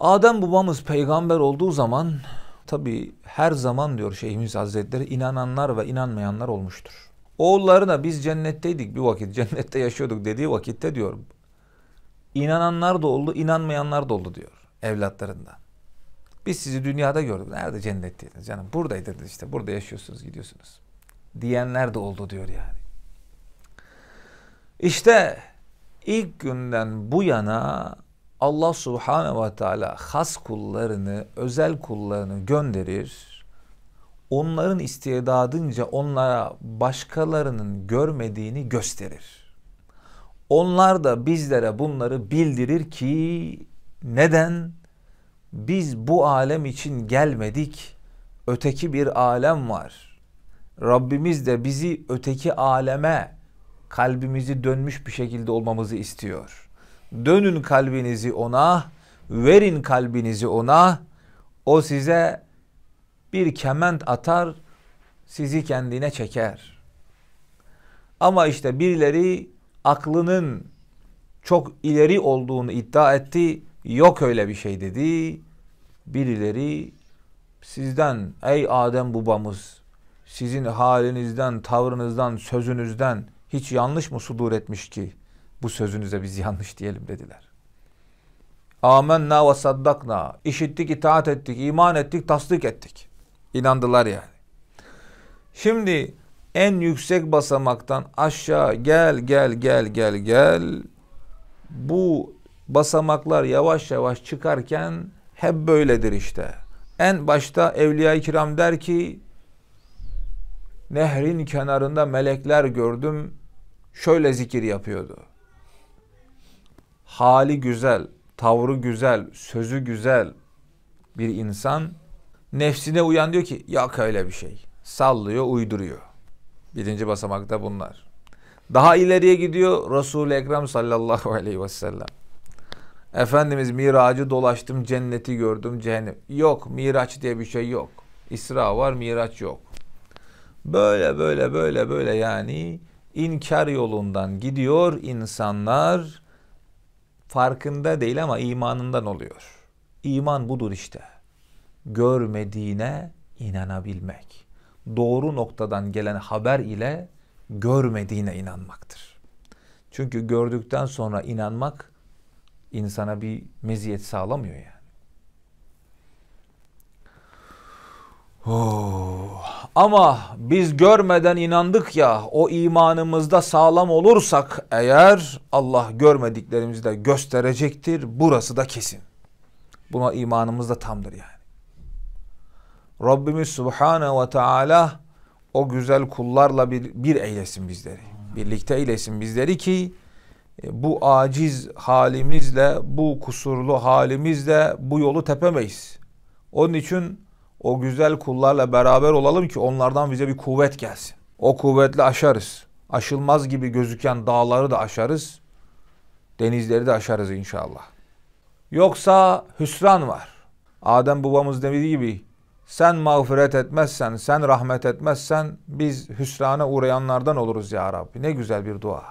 Adem babamız peygamber olduğu zaman tabi her zaman diyor Şeyhimiz Hazretleri inananlar ve inanmayanlar olmuştur. Oğullarına biz cennetteydik bir vakit cennette yaşıyorduk dediği vakitte diyor inananlar da oldu inanmayanlar da oldu diyor evlatlarında. Biz sizi dünyada gördük. Nerede cennetteydiniz canım? Buradaydınız işte. Burada yaşıyorsunuz, gidiyorsunuz. Diyenler de oldu diyor yani. İşte ilk günden bu yana Allah Subhanahu ve Teala has kullarını, özel kullarını gönderir. Onların istidadınca onlara başkalarının görmediğini gösterir. Onlar da bizlere bunları bildirir ki neden biz bu alem için gelmedik? Öteki bir alem var. Rabbimiz de bizi öteki aleme kalbimizi dönmüş bir şekilde olmamızı istiyor.'' Dönün kalbinizi ona, verin kalbinizi ona. O size bir kement atar, sizi kendine çeker. Ama işte birileri aklının çok ileri olduğunu iddia etti. Yok öyle bir şey dedi. Birileri sizden ey Adem babamız sizin halinizden, tavrınızdan, sözünüzden hiç yanlış mı sudur etmiş ki? Bu sözünüze biz yanlış diyelim dediler. Amenna ve saddakna. İşittik, itaat ettik, iman ettik, tasdik ettik. İnandılar yani. Şimdi en yüksek basamaktan aşağı gel gel gel gel gel. Bu basamaklar yavaş yavaş çıkarken hep böyledir işte. En başta Evliya-i Kiram der ki nehrin kenarında melekler gördüm şöyle zikir yapıyordu hali güzel, tavrı güzel, sözü güzel bir insan nefsine uyan diyor ki yok öyle bir şey. Sallıyor, uyduruyor. Birinci basamakta bunlar. Daha ileriye gidiyor Resul-i Ekrem sallallahu aleyhi ve sellem. Efendimiz miracı dolaştım, cenneti gördüm, cehennem. Yok, miraç diye bir şey yok. İsra var, miraç yok. Böyle böyle böyle böyle yani inkar yolundan gidiyor insanlar farkında değil ama imanından oluyor. İman budur işte. Görmediğine inanabilmek. Doğru noktadan gelen haber ile görmediğine inanmaktır. Çünkü gördükten sonra inanmak insana bir meziyet sağlamıyor yani. Oh. Ama biz görmeden inandık ya o imanımızda sağlam olursak eğer Allah görmediklerimizi de gösterecektir. Burası da kesin. Buna imanımız da tamdır yani. Rabbimiz Subhanahu ve Teala o güzel kullarla bir, bir eylesin bizleri. Birlikte eylesin bizleri ki e, bu aciz halimizle, bu kusurlu halimizle bu yolu tepemeyiz. Onun için o güzel kullarla beraber olalım ki onlardan bize bir kuvvet gelsin. O kuvvetle aşarız. Aşılmaz gibi gözüken dağları da aşarız. Denizleri de aşarız inşallah. Yoksa hüsran var. Adem babamız dediği gibi sen mağfiret etmezsen, sen rahmet etmezsen biz hüsrana uğrayanlardan oluruz ya Rabbi. Ne güzel bir dua.